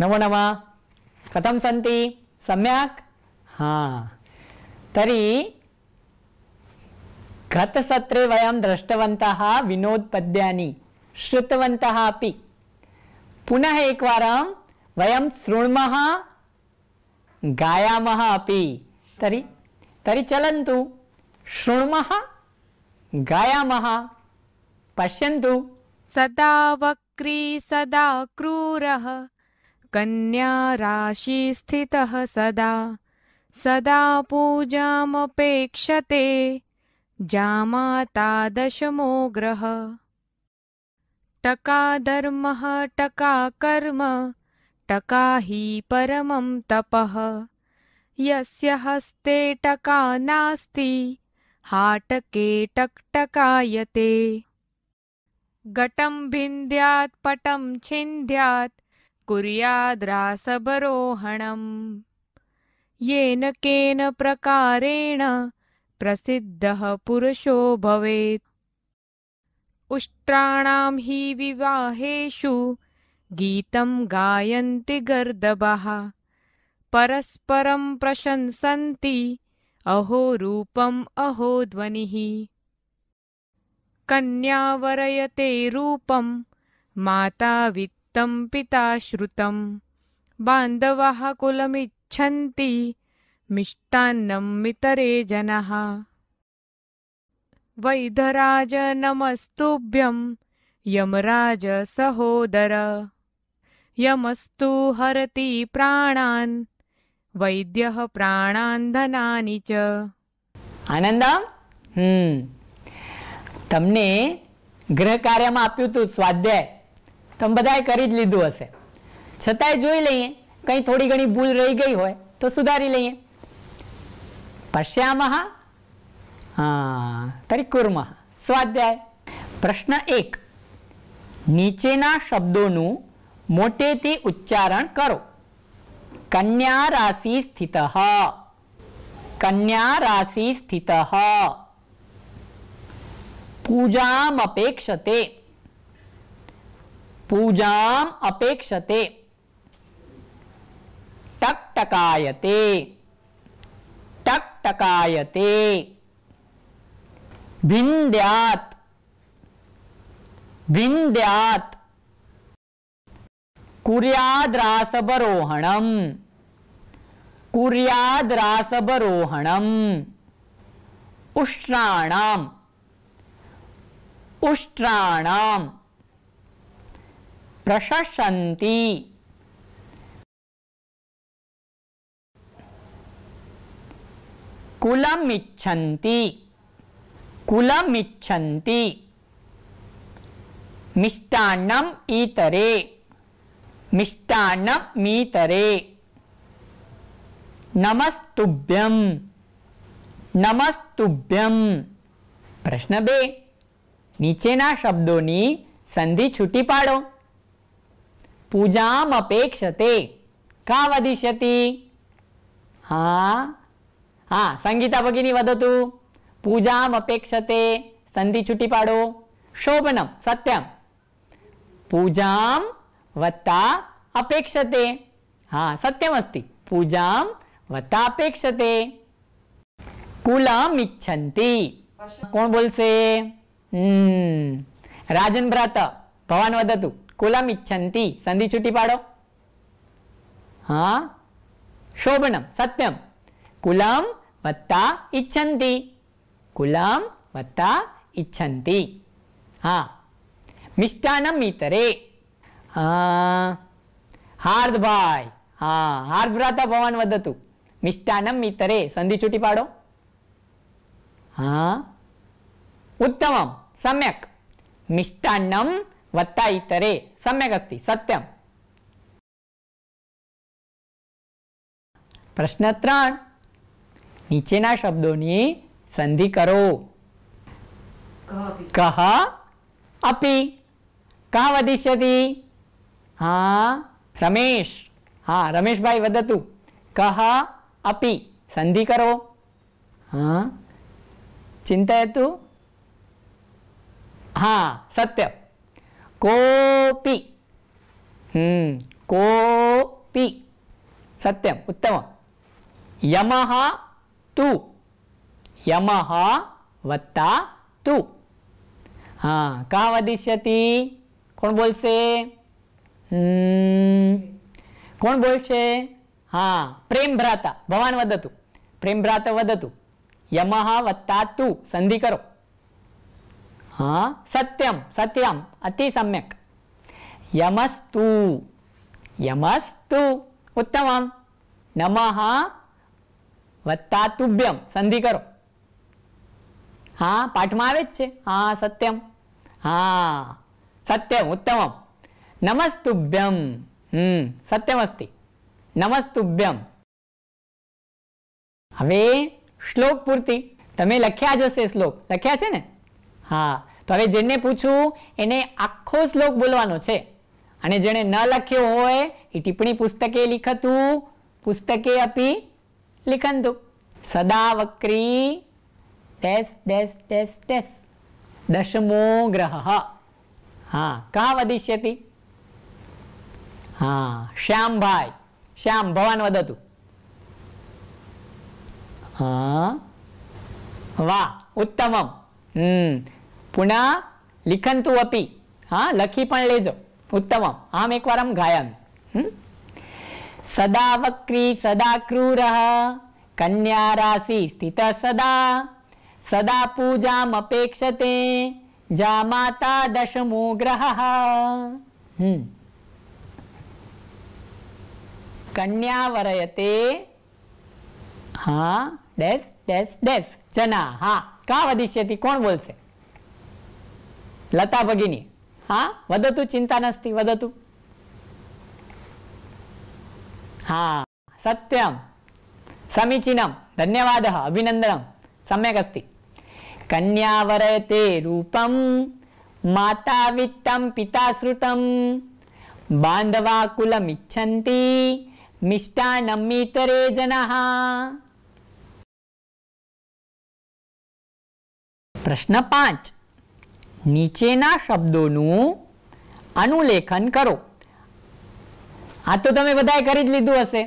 नमो नमः कथं सन्ति सम्यक् हा तर्हि गतसत्रे वयं दृष्टवन्तः विनोदपद्यानि श्रुतवन्तः अपि पुनः एकवारं वयं शृण्मः गायामः अपि तर्हि तर्हि चलन्तु शृण्मः गायामः पश्यन्तु सदा वक्री सदा क्रूरः स्थितः सदा सदा पूजामपेक्षते जामाता दशमो ग्रह, टका टका कर्म टका हि परमं तपः यस्य हस्ते टका नास्ति हाटके टक्टकायते गटं भिन्द्यात् पटं छिन्द्यात् पुर्याद्रासबरोहणम् येन केन प्रकारेण प्रसिद्धः पुरुषो भवेत् उष्ट्राणां हि विवाहेषु गीतं गायन्ति गर्दबः परस्परं प्रशंसन्ति रूपम् अहो ध्वनिः कन्यावरयते रूपं मातावि तं पिताश्रुतं बान्धवाः कुलमिच्छन्ति मिष्टान्नं मितरे जनः वैधराज नमस्तुभ्यं सहोदर। यमस्तु हरति प्राणान् वैद्यः प्राणान् धनानि च આનંદા હમ गृहकार्यम् ગૃહ કાર્યમાં તમે બધાએ કરી જ લીધું હશે છતાંય જોઈ લઈએ કંઈ થોડી ઘણી ભૂલ રહી ગઈ હોય તો સુધારી લઈએ પશ્યામહ હા તરી કુર્મહ સ્વાધ્યાય પ્રશ્ન એક નીચેના શબ્દોનું મોટેથી ઉચ્ચારણ કરો કન્યા રાશિ સ્થિત કન્યા રાશિ સ્થિત પૂજામપેક્ષતે पूजाम अपेक्षते टकटकायते टकटकायते भिन्द्यात् भिन्द्यात् कुर्याद्रासवरोहणम् कुर्याद्रासवरोहणम् उष्ट्राणाम् उष्ट्राणाम् प्रशसन्ति कुलमिच्छन्ति कुलमिच्छन्ति मिष्टान्नम् ईतरे मिष्टान्नम् मीतरे नमस्तुभ्यम નમસ્તુભ્યમ પ્રશ્ન બે નીચેના શબ્દોની સંધિ છૂટી પાડો अपेक्षते का वदिष्यति हा हा संगीता भगिनी वदतु अपेक्षते संधि छुटी पाडो शोभनम सत्यम पूजाम वत्ता अपेक्षते हा सत्यमस्ति पूजाम वत्ता अपेक्षते कुलाम इच्छन्ति कोण बोलसे राजन भ्रात भवान वदतु ಕುಲಮಿಚ್ಛಂತಿ ಸಂಧಿ ಚುಟ್ಟಿ ಪಾಡೋ ಹಾ ಶೋಭಣಂ ಸತ್ಯಂ ಕುಲಂ ವತ್ತಾ ಇಚ್ಛಂತಿ ಕುಲಂ ವತ್ತಾ ಇಚ್ಛಂತಿ ಹಾ ಮಿಷ್ಟಾನಂ ಇತರೆ ಹಾರ್ದ್ ಭಾಯ್ ಹಾ ಹಾರ್ದ್ ಭ್ರಾತ ಭವಾನ್ ವದತು ಮಿಷ್ಟಾನಂ ಇತರೆ ಸಂಧಿ ಚುಟಿ ಪಾಡೋ ಹಾ ಉತ್ತಮಂ ಸಮ್ಯಕ್ ಮಿಷ್ಟಾನ್ನಂ ವತ್ತಾಯಿ ನೀಚಿನ ಶಬ್ದೋನಿ ಸಂಧಿ ಕರೋ ಕಹ ಅಪಿ ಕಾ ವದಿಷ್ಯತಿ ಹಾ ರಮೇಶ್ ಹಾ ರಮೇಶ್ ವದತು ಕಹ ಅಪಿ ಸಂಧಿ ಹಾ ಚಿಂತೆಯ ಹಾ ಸತ್ಯ कोपि ಹ್ಞೂ ಕೋಪಿ ಸತ್ಯಂ ಉತ್ತಮ ಯಮಃ ತು ಯಮಃ वत्ता तू हाँ कहाँ वदिष्यति कौन बोल से कौन बोल प्रेम भ्राता भवान वदतु प्रेम भ्राता वदतु यमः वत्ता तू संधि करो हाँ सत्यम सत्यम अति सम्यक यमस्तु यमस्तु उत्तम नमः વત્તાતુભ્યમ સંધિ કરો હા પાઠમાં આવે જ છે હા સત્યમ હા સત્યમ ઉત્તમમ નમસ્તુભ્યમ હમ સત્યમસ્તિ નમસ્તુભ્યમ હવે શ્લોક પૂર્તિ તમે લખ્યા જ હશે શ્લોક લખ્યા છે ને હા તો હવે જેને પૂછું એને આખો શ્લોક બોલવાનો છે અને જેણે ન લખ્યો હોય એ ટિપ્પણી પુસ્તકે લિખતું પુસ્તકે અપી લિખંતું સદા વક્રી ડેશ ડેશ ડેશ ડેશ દશમો ગ્રહ હા કા વદિષ્યતિ હા શ્યામભાઈ શ્યામ ભવાન વદતું હા વાહ ઉત્તમમ હમ पुनः लिखंतु अपि हाँ लखी पण लेजो उत्तम आम एक बार हम गायन सदा वक्री सदा क्रूर कन्या राशि स्थित सदा सदा पूजा अपेक्षते जा दशमो ग्रह कन्या वरयते हाँ डेस डेस डेस जना हाँ का वदिष्यति कौन बोल से లతా భగిని హా వదతు చింతా నాస్తి వదతు హా సత్యం సమీచీనం ధన్యవాద అభినందనం సమ్యక్ అస్తి కన్యావరతే రూపం మాతా విత్తం పితా శ్రుతం బాంధవా కులమిచ్చంతి మిష్టానమ్మితరే జన ప్రశ్న పాంచ్ नीचे ना शब्दों નું અનુલેખન કરો આ તો તમે બધાય કરી જ લીધું હશે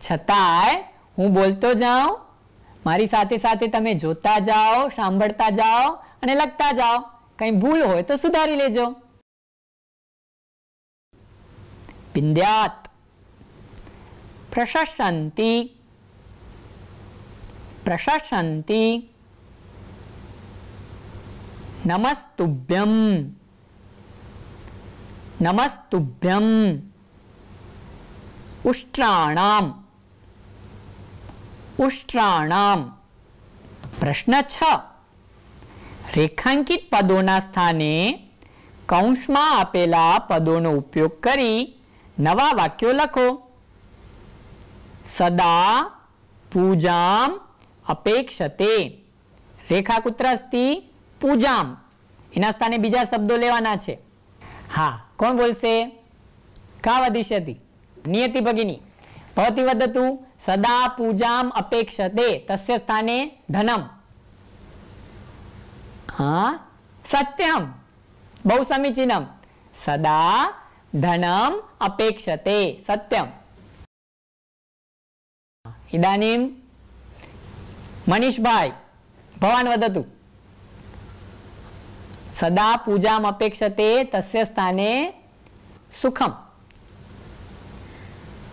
છતાંય હું બોલતો જાઉં મારી સાથે સાથે તમે જોતા જાઓ સાંભળતા જાઓ અને લખતા જાઓ કઈ ભૂલ હોય તો સુધારી લેજો पिंड्यात प्रशांति प्रशांति नमस्तुभ्यम नमस्तुभ्यम उष्ट्राणाम उष्ट्राणाम प्रश्न छ રેખાંકિત પદોના સ્થાને કૌંસમાં આપેલા પદોનો ઉપયોગ કરી નવા વાક્યો લખો સદા પૂજામ અપેક્ષતે રેખા કુત્રસ્તી પૂજામ એના સ્થાને બીજા શબ્દો લેવાના છે હા કોણ બોલશે કાવદિશતિ નિયતિ ભગિની ભવતી વદતુ સદા પૂજામ અપેક્ષતે તસ્ય સ્થાને ધનમ હા સત્યમ બહુ સમીચીનમ સદા ધનમ અપેક્ષતે સત્યમ ઇદાનીમ મનીષભાઈ ભવાન વદતું सदा पूजामपेक्षते तस्य स्थाने सुखम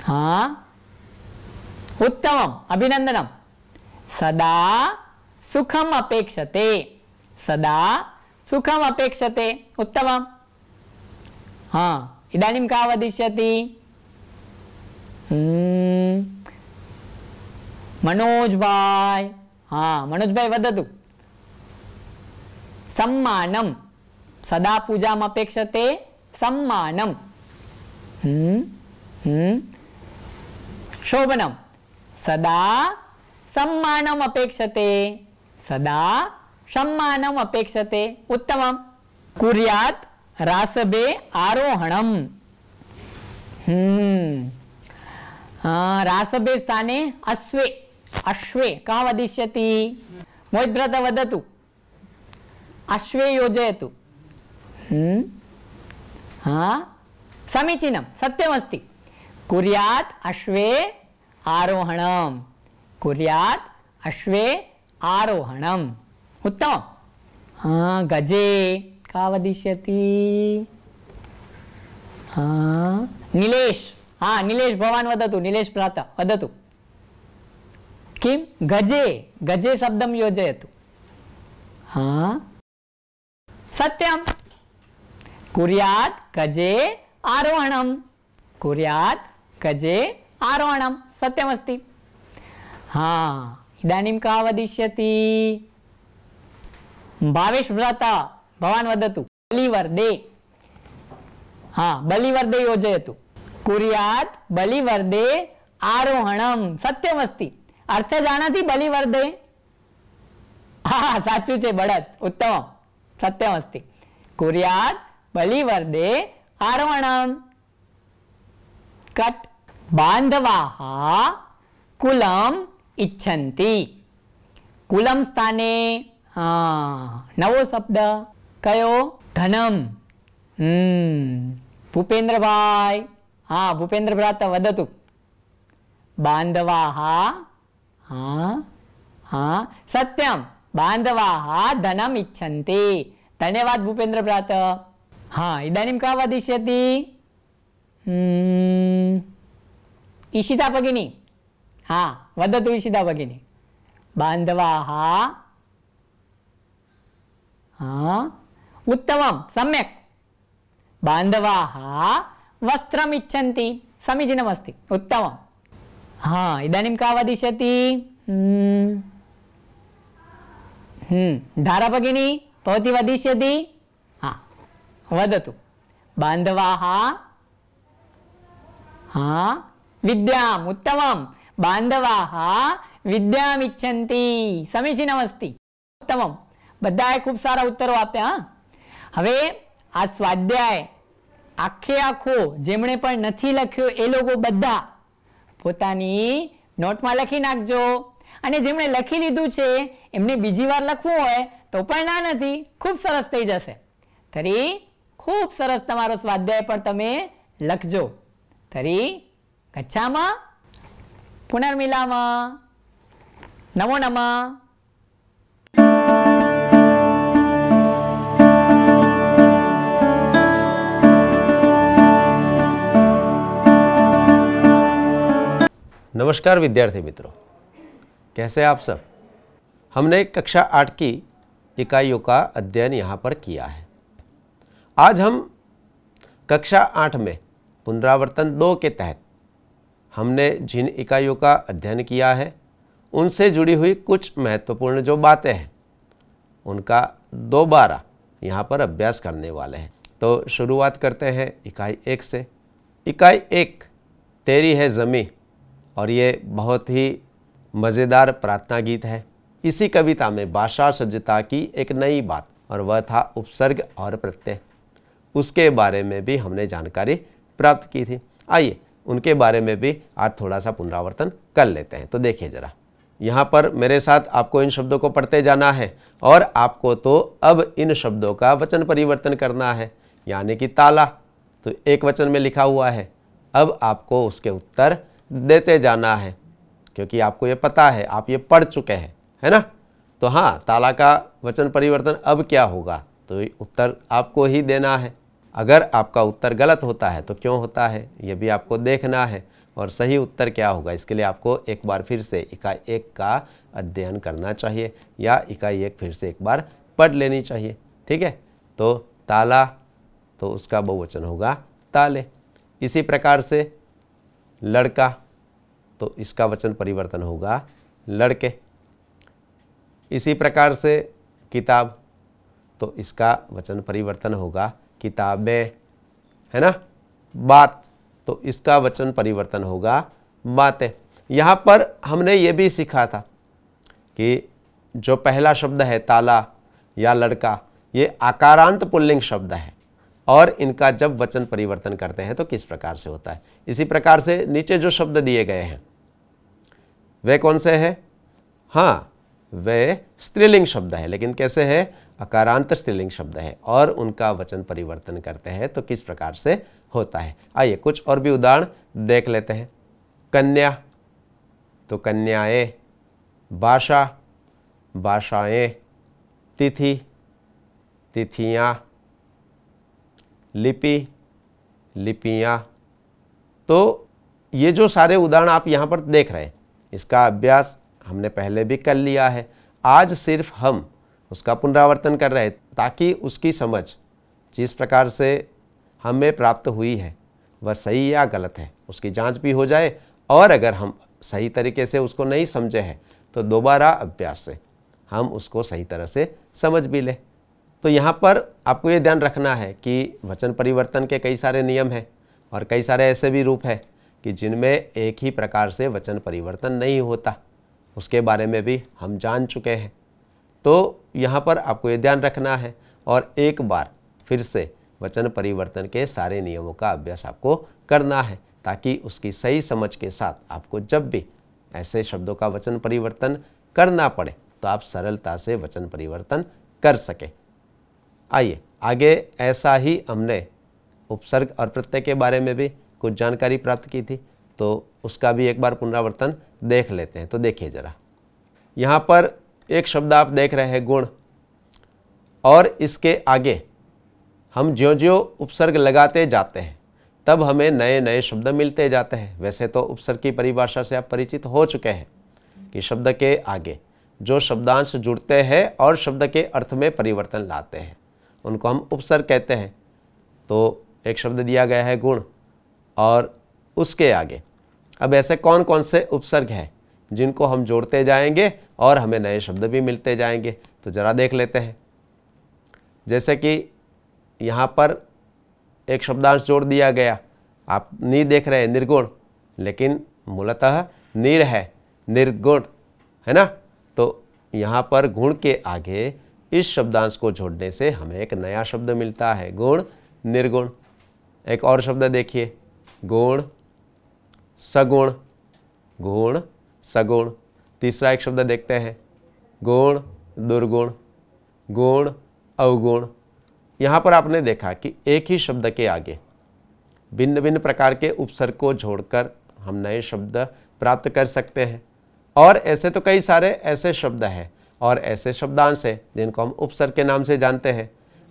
हाँ उत्तमम अभिनंदनम सदा सुखम अपेक्षते सदा सुखम अपेक्षते उत्तमम हाँ इदानीं का वदिष्यति मनोज भाई हाँ मनोज भाई वदतु सम्मानं सदा पूजा अपेक्षते सम्मानं शोभनम सदा सम्मानम अपेक्षते सदा सम्मानम अपेक्षते उत्तमम कुर्यात रासभे आरोहण रासबे स्थाने अश्वे अश्वे का मोहित मैद्रता वदतु अश्वे योजयतु हम्म? हाँ समीचीन सत्यमस्ति कुर्यात् अश्वे आरोहणं कुर्यात् अश्वे उत्तम हाँ गजे का वदिष्यति हाँ निलेश हाँ निलेश भवान वदतु निलेश प्रातः वदतु किम गजे गजे शब्दम योजयतु हाँ सत्यम कुर्यात कजे आरोहणम कुर्यात कजे आरोहणम सत्यमस्ति हा इदानीं का वदिष्यति भावेश भ्राता भवान् वदतु बलिवर्दे हा बलिवर्दे योजयतु कुर्यात् बलिवर्दे आरोहणम सत्यमस्ति अर्थ जानाति बलिवर्दे हा साचू छे बढत उत्तम സത്യമസ്തി കുര്യാത് ബലിവർദ്ധേ ആരവണം കട്ട് ബാന്ധവാഹ കുലം ഇച്ഛന്തി કુલમ સ્થાને નવો શબ્દ કયો ધનમ ભૂપેન્દ્રભાઈ હા ભૂપેન્દ્ર ભ્રાતા વદતુ બાંધવા હા હા હા સત્યમ बान्धवाः धनम् इच्छन्ति धन्यवादः भूपेन्द्रभ्रात हा इदानीं का वदिष्यति ईशिता भगिनी हा वदतु ईशिता भगिनी बान्धवाः हा उत्तमं सम्यक् बान्धवाः वस्त्रम् इच्छन्ति समीचीनमस्ति उत्तमं हा इदानीं का वदिष्यति હમ ધારાભગિની ભવતી વદિષ્યતિ હા વદતુ બાંધવા હા હા વિદ્યામ ઉત્તમમ બાંધવા હા વિદ્યામ ઈચ્છંતી સમીચીનમસ્તી ઉત્તમમ બધાએ ખૂબ સારા ઉત્તરો આપ્યા હવે આ સ્વાધ્યાય આખે આખો જેમણે પણ નથી લખ્યો એ લોકો બધા પોતાની નોટમાં લખી નાખજો અને જેમણે લખી લીધું છે એમને બીજી વાર લખવું હોય તો પણ ના નથી ખૂબ સરસ થઈ જશે થરી ખૂબ સરસ તમારો સ્વાધ્યાય પણ તમે લખજો તરી કચ્છામાં પુનર્મિલામાં નમો નમા નમસ્કાર વિદ્યાર્થી મિત્રો कैसे आप सब हमने कक्षा आठ की इकाइयों का अध्ययन यहाँ पर किया है आज हम कक्षा आठ में पुनरावर्तन दो के तहत हमने जिन इकाइयों का अध्ययन किया है उनसे जुड़ी हुई कुछ महत्वपूर्ण जो बातें हैं उनका दोबारा यहाँ पर अभ्यास करने वाले हैं तो शुरुआत करते हैं इकाई एक से इकाई एक तेरी है ज़मी और ये बहुत ही मज़ेदार प्रार्थना गीत है इसी कविता में भाषा सज्जता की एक नई बात और वह था उपसर्ग और प्रत्यय उसके बारे में भी हमने जानकारी प्राप्त की थी आइए उनके बारे में भी आज थोड़ा सा पुनरावर्तन कर लेते हैं तो देखिए ज़रा यहाँ पर मेरे साथ आपको इन शब्दों को पढ़ते जाना है और आपको तो अब इन शब्दों का वचन परिवर्तन करना है यानी कि ताला तो एक वचन में लिखा हुआ है अब आपको उसके उत्तर देते जाना है क्योंकि आपको ये पता है आप ये पढ़ चुके हैं है ना तो हाँ ताला का वचन परिवर्तन अब क्या होगा तो उत्तर आपको ही देना है अगर आपका उत्तर गलत होता है तो क्यों होता है ये भी आपको देखना है और सही उत्तर क्या होगा इसके लिए आपको एक बार फिर से इकाई एक का अध्ययन करना चाहिए या इकाई एक फिर से एक बार पढ़ लेनी चाहिए ठीक है तो ताला तो उसका बहुवचन होगा ताले इसी प्रकार से लड़का तो इसका वचन परिवर्तन होगा लड़के इसी प्रकार से किताब तो इसका वचन परिवर्तन होगा किताबें है ना बात तो इसका वचन परिवर्तन होगा बातें यहाँ पर हमने ये भी सीखा था कि जो पहला शब्द है ताला या लड़का ये आकारांत पुल्लिंग शब्द है और इनका जब वचन परिवर्तन करते हैं तो किस प्रकार से होता है इसी प्रकार से नीचे जो शब्द दिए गए हैं वे कौन से है हाँ वे स्त्रीलिंग शब्द है लेकिन कैसे है अकारांत स्त्रीलिंग शब्द है और उनका वचन परिवर्तन करते हैं तो किस प्रकार से होता है आइए कुछ और भी उदाहरण देख लेते हैं कन्या तो कन्याएं भाषा भाषाएं तिथि तिथियाँ लिपि लिपियाँ तो ये जो सारे उदाहरण आप यहाँ पर देख रहे हैं इसका अभ्यास हमने पहले भी कर लिया है आज सिर्फ हम उसका पुनरावर्तन कर रहे हैं ताकि उसकी समझ जिस प्रकार से हमें प्राप्त हुई है वह सही या गलत है उसकी जांच भी हो जाए और अगर हम सही तरीके से उसको नहीं समझे हैं तो दोबारा अभ्यास से हम उसको सही तरह से समझ भी लें तो यहाँ पर आपको ये ध्यान रखना है कि वचन परिवर्तन के कई सारे नियम हैं और कई सारे ऐसे भी रूप हैं कि जिनमें एक ही प्रकार से वचन परिवर्तन नहीं होता उसके बारे में भी हम जान चुके हैं तो यहाँ पर आपको ये ध्यान रखना है और एक बार फिर से वचन परिवर्तन के सारे नियमों का अभ्यास आपको करना है ताकि उसकी सही समझ के साथ आपको जब भी ऐसे शब्दों का वचन परिवर्तन करना पड़े तो आप सरलता से वचन परिवर्तन कर सके आइए आगे ऐसा ही हमने उपसर्ग और प्रत्यय के बारे में भी कुछ जानकारी प्राप्त की थी तो उसका भी एक बार पुनरावर्तन देख लेते हैं तो देखिए ज़रा यहाँ पर एक शब्द आप देख रहे हैं गुण और इसके आगे हम ज्यो ज्यो उपसर्ग लगाते जाते हैं तब हमें नए नए शब्द मिलते जाते हैं वैसे तो उपसर्ग की परिभाषा से आप परिचित हो चुके हैं कि शब्द के आगे जो शब्दांश जुड़ते हैं और शब्द के अर्थ में परिवर्तन लाते हैं उनको हम उपसर्ग कहते हैं तो एक शब्द दिया गया है गुण और उसके आगे अब ऐसे कौन कौन से उपसर्ग हैं जिनको हम जोड़ते जाएंगे और हमें नए शब्द भी मिलते जाएंगे तो ज़रा देख लेते हैं जैसे कि यहाँ पर एक शब्दांश जोड़ दिया गया आप नी देख रहे हैं निर्गुण लेकिन मूलतः निर है निर्गुण है ना तो यहाँ पर गुण के आगे इस शब्दांश को जोड़ने से हमें एक नया शब्द मिलता है गुण निर्गुण एक और शब्द देखिए गुण सगुण गुण सगुण तीसरा एक शब्द देखते हैं गुण दुर्गुण गुण अवगुण यहाँ पर आपने देखा कि एक ही शब्द के आगे भिन्न भिन्न प्रकार के उपसर्ग को जोड़कर हम नए शब्द प्राप्त कर सकते हैं और ऐसे तो कई सारे ऐसे शब्द हैं और ऐसे शब्दांश हैं जिनको हम उपसर्ग के नाम से जानते हैं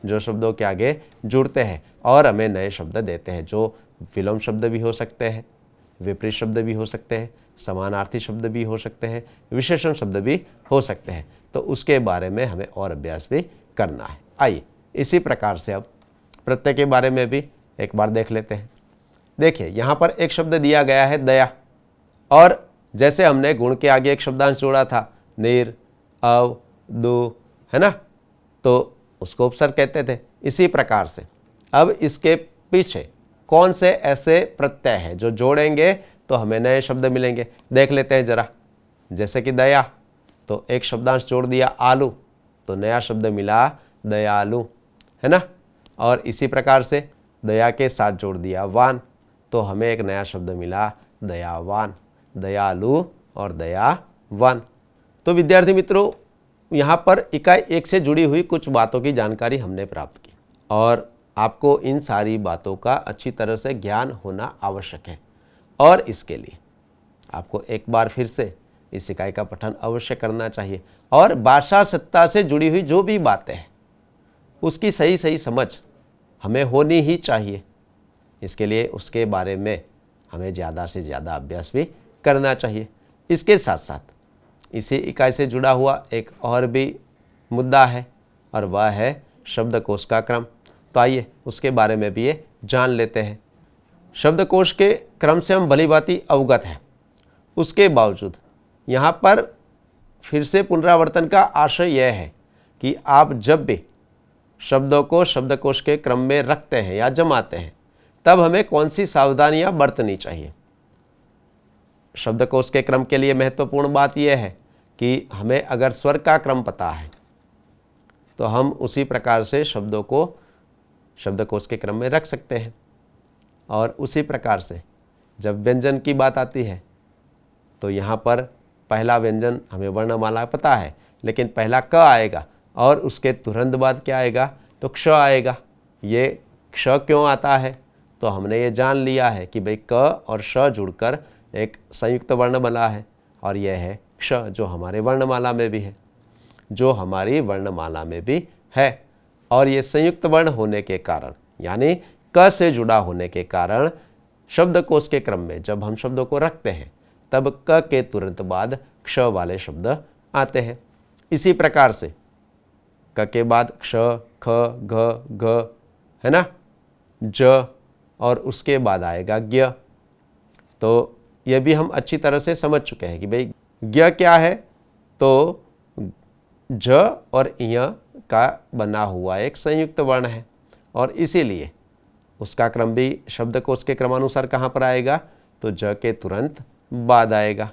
जो शब्दों के आगे जुड़ते हैं और हमें नए शब्द देते हैं जो विलोम शब्द भी हो सकते हैं विपरीत शब्द भी हो सकते हैं समानार्थी शब्द भी हो सकते हैं विशेषण शब्द भी हो सकते हैं तो उसके बारे में हमें और अभ्यास भी करना है आइए इसी प्रकार से अब प्रत्यय के बारे में भी एक बार देख लेते हैं देखिए यहाँ पर एक शब्द दिया गया है दया और जैसे हमने गुण के आगे एक शब्दांश जोड़ा था निर अव दो है ना तो उसको उपसर्ग कहते थे इसी प्रकार से अब इसके पीछे कौन से ऐसे प्रत्यय हैं जो जोड़ेंगे तो हमें नए शब्द मिलेंगे देख लेते हैं जरा जैसे कि दया तो एक शब्दांश जोड़ दिया आलू तो नया शब्द मिला दयालु है ना और इसी प्रकार से दया के साथ जोड़ दिया वान तो हमें एक नया शब्द मिला दयावान दयालु और दयावान तो विद्यार्थी मित्रों यहाँ पर इकाई एक से जुड़ी हुई कुछ बातों की जानकारी हमने प्राप्त की और आपको इन सारी बातों का अच्छी तरह से ज्ञान होना आवश्यक है और इसके लिए आपको एक बार फिर से इस इकाई का पठन अवश्य करना चाहिए और भाषा सत्ता से जुड़ी हुई जो भी बातें हैं उसकी सही सही समझ हमें होनी ही चाहिए इसके लिए उसके बारे में हमें ज़्यादा से ज़्यादा अभ्यास भी करना चाहिए इसके साथ साथ इसी इकाई से जुड़ा हुआ एक और भी मुद्दा है और वह है शब्दकोश का क्रम तो आइए उसके बारे में भी ये जान लेते हैं शब्दकोश के क्रम से हम भली भांति अवगत हैं उसके बावजूद यहाँ पर फिर से पुनरावर्तन का आशय यह है कि आप जब भी शब्दों को शब्दकोश के क्रम में रखते हैं या जमाते हैं तब हमें कौन सी सावधानियाँ बरतनी चाहिए शब्दकोश के क्रम के लिए महत्वपूर्ण बात यह है कि हमें अगर स्वर का क्रम पता है तो हम उसी प्रकार से शब्दों को शब्दकोश के क्रम में रख सकते हैं और उसी प्रकार से जब व्यंजन की बात आती है तो यहाँ पर पहला व्यंजन हमें वर्णमाला पता है लेकिन पहला क आएगा और उसके तुरंत बाद क्या आएगा तो क्ष आएगा ये क्ष क्यों आता है तो हमने ये जान लिया है कि भाई क और श जुड़कर एक संयुक्त वर्णमाला है और यह है क्ष जो हमारे वर्णमाला में भी है जो हमारी वर्णमाला में भी है और ये संयुक्त वर्ण होने के कारण यानी क से जुड़ा होने के कारण शब्दकोश के क्रम में जब हम शब्दों को रखते हैं तब क के तुरंत बाद क्ष वाले शब्द आते हैं इसी प्रकार से क के बाद क्ष ख घ घ है ना ज और उसके बाद आएगा ज्ञ तो यह भी हम अच्छी तरह से समझ चुके हैं कि भाई ज्ञ क्या है तो ज और य का बना हुआ एक संयुक्त वर्ण है और इसीलिए उसका क्रम भी शब्द को उसके क्रमानुसार कहाँ पर आएगा तो ज के तुरंत बाद आएगा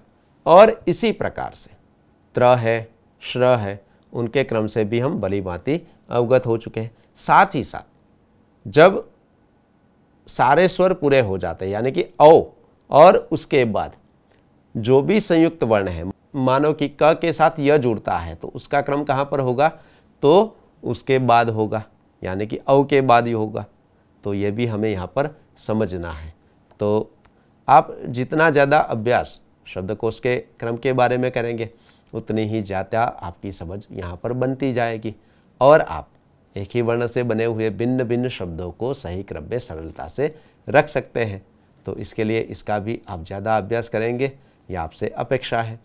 और इसी प्रकार से त्र है श्र है उनके क्रम से भी हम बली भांति अवगत हो चुके हैं साथ ही साथ जब सारे स्वर पूरे हो जाते हैं यानी कि औ और उसके बाद जो भी संयुक्त वर्ण है मानो कि क के साथ य जुड़ता है तो उसका क्रम कहाँ पर होगा तो उसके बाद होगा यानी कि अव के बाद ही होगा तो ये भी हमें यहाँ पर समझना है तो आप जितना ज़्यादा अभ्यास शब्दकोश के क्रम के बारे में करेंगे उतनी ही ज़्यादा आपकी समझ यहाँ पर बनती जाएगी और आप एक ही वर्ण से बने हुए भिन्न भिन्न शब्दों को सही क्रम में सरलता से रख सकते हैं तो इसके लिए इसका भी आप ज़्यादा अभ्यास करेंगे यह आपसे अपेक्षा है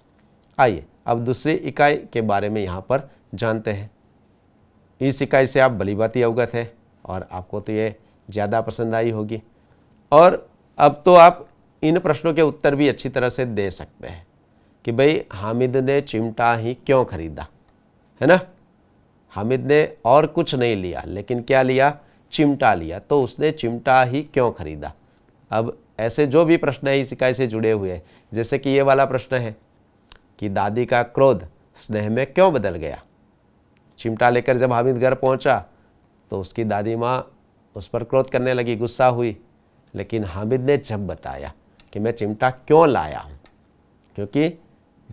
आइए अब दूसरी इकाई के बारे में यहाँ पर जानते हैं इस इकाई से आप भलीभांति अवगत है और आपको तो ये ज़्यादा पसंद आई होगी और अब तो आप इन प्रश्नों के उत्तर भी अच्छी तरह से दे सकते हैं कि भाई हामिद ने चिमटा ही क्यों खरीदा है ना हामिद ने और कुछ नहीं लिया लेकिन क्या लिया चिमटा लिया तो उसने चिमटा ही क्यों खरीदा अब ऐसे जो भी प्रश्न है इस इकाई से जुड़े हुए जैसे कि ये वाला प्रश्न है कि दादी का क्रोध स्नेह में क्यों बदल गया चिमटा लेकर जब हामिद घर पहुंचा तो उसकी दादी माँ उस पर क्रोध करने लगी गुस्सा हुई लेकिन हामिद ने जब बताया कि मैं चिमटा क्यों लाया हूँ क्योंकि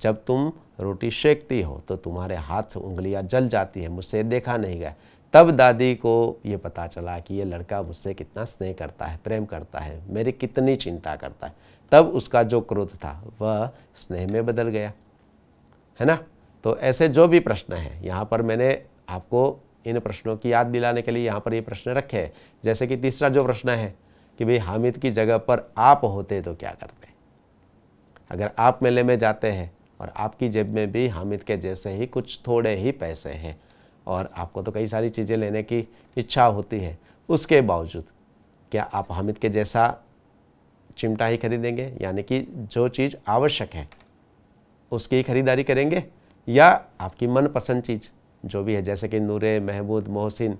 जब तुम रोटी सेकती हो तो तुम्हारे हाथ से उंगलियाँ जल जाती है मुझसे देखा नहीं गया तब दादी को ये पता चला कि ये लड़का मुझसे कितना स्नेह करता है प्रेम करता है मेरी कितनी चिंता करता है तब उसका जो क्रोध था वह स्नेह में बदल गया है ना तो ऐसे जो भी प्रश्न हैं यहाँ पर मैंने आपको इन प्रश्नों की याद दिलाने के लिए यहाँ पर ये प्रश्न रखे हैं जैसे कि तीसरा जो प्रश्न है कि भाई हामिद की जगह पर आप होते तो क्या करते अगर आप मेले में जाते हैं और आपकी जेब में भी हामिद के जैसे ही कुछ थोड़े ही पैसे हैं और आपको तो कई सारी चीज़ें लेने की इच्छा होती है उसके बावजूद क्या आप हामिद के जैसा चिमटा ही खरीदेंगे यानी कि जो चीज़ आवश्यक है उसकी ही ख़रीदारी करेंगे या आपकी मनपसंद चीज़ जो भी है जैसे कि नूरे महमूद मोहसिन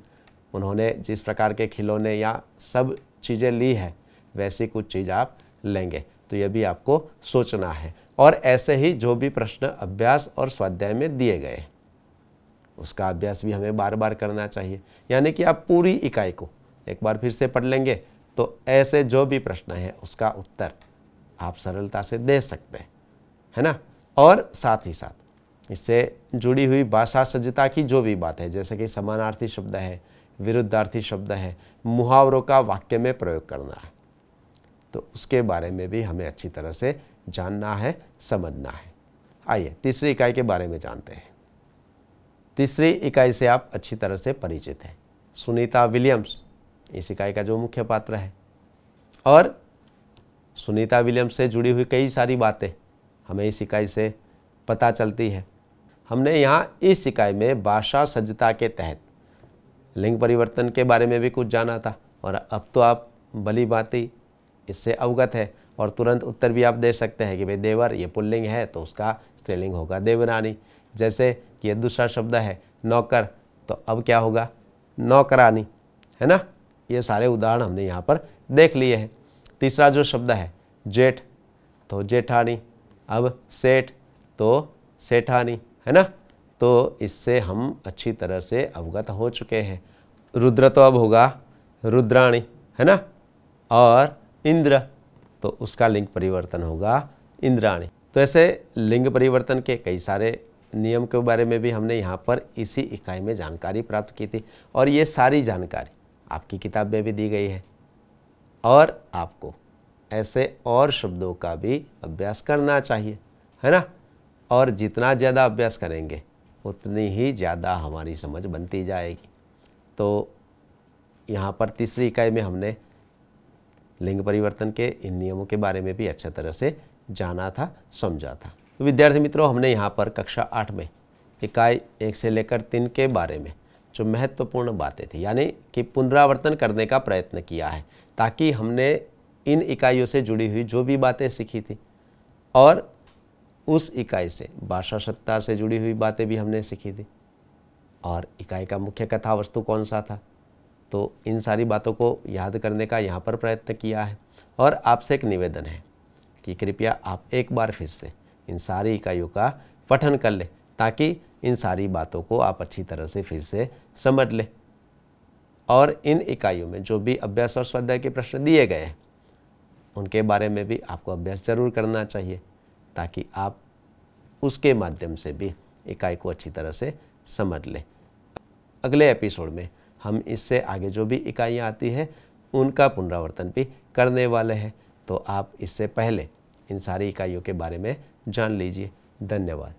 उन्होंने जिस प्रकार के खिलौने या सब चीज़ें ली है वैसी कुछ चीज़ आप लेंगे तो यह भी आपको सोचना है और ऐसे ही जो भी प्रश्न अभ्यास और स्वाध्याय में दिए गए उसका अभ्यास भी हमें बार बार करना चाहिए यानी कि आप पूरी इकाई को एक बार फिर से पढ़ लेंगे तो ऐसे जो भी प्रश्न है उसका उत्तर आप सरलता से दे सकते हैं है ना और साथ ही साथ इससे जुड़ी हुई भाषा सज्जता की जो भी बात है जैसे कि समानार्थी शब्द है विरुद्धार्थी शब्द है मुहावरों का वाक्य में प्रयोग करना है तो उसके बारे में भी हमें अच्छी तरह से जानना है समझना है आइए तीसरी इकाई के बारे में जानते हैं तीसरी इकाई से आप अच्छी तरह से परिचित हैं सुनीता विलियम्स इस इकाई का जो मुख्य पात्र है और सुनीता विलियम्स से जुड़ी हुई कई सारी बातें हमें इस इकाई से पता चलती है हमने यहाँ इस इकाई में भाषा सज्जता के तहत लिंग परिवर्तन के बारे में भी कुछ जाना था और अब तो आप भली बाती इससे अवगत है और तुरंत उत्तर भी आप दे सकते हैं कि भाई देवर ये पुल्लिंग है तो उसका स्त्रीलिंग होगा देवरानी जैसे कि ये दूसरा शब्द है नौकर तो अब क्या होगा नौकरानी है ना ये सारे उदाहरण हमने यहाँ पर देख लिए हैं तीसरा जो शब्द है जेठ तो जेठानी अब सेठ तो सेठानी है ना तो इससे हम अच्छी तरह से अवगत हो चुके हैं रुद्र तो अब होगा रुद्राणी है ना और इंद्र तो उसका लिंग परिवर्तन होगा इंद्राणी तो ऐसे लिंग परिवर्तन के कई सारे नियम के बारे में भी हमने यहाँ पर इसी इकाई में जानकारी प्राप्त की थी और ये सारी जानकारी आपकी किताब में भी दी गई है और आपको ऐसे और शब्दों का भी अभ्यास करना चाहिए है ना और जितना ज़्यादा अभ्यास करेंगे उतनी ही ज़्यादा हमारी समझ बनती जाएगी तो यहाँ पर तीसरी इकाई में हमने लिंग परिवर्तन के इन नियमों के बारे में भी अच्छा तरह से जाना था समझा था तो विद्यार्थी मित्रों हमने यहाँ पर कक्षा आठ में इकाई एक से लेकर तीन के बारे में जो महत्वपूर्ण बातें थी यानी कि पुनरावर्तन करने का प्रयत्न किया है ताकि हमने इन इकाइयों से जुड़ी हुई जो भी बातें सीखी थी और उस इकाई से भाषा सत्ता से जुड़ी हुई बातें भी हमने सीखी थी और इकाई का मुख्य कथा वस्तु कौन सा था तो इन सारी बातों को याद करने का यहाँ पर प्रयत्न किया है और आपसे एक निवेदन है कि कृपया आप एक बार फिर से इन सारी इकाइयों का पठन कर लें ताकि इन सारी बातों को आप अच्छी तरह से फिर से समझ लें और इन इकाइयों में जो भी अभ्यास और स्वाध्याय के प्रश्न दिए गए हैं उनके बारे में भी आपको अभ्यास ज़रूर करना चाहिए ताकि आप उसके माध्यम से भी इकाई को अच्छी तरह से समझ लें अगले एपिसोड में हम इससे आगे जो भी इकाइयाँ आती हैं उनका पुनरावर्तन भी करने वाले हैं तो आप इससे पहले इन सारी इकाइयों के बारे में जान लीजिए धन्यवाद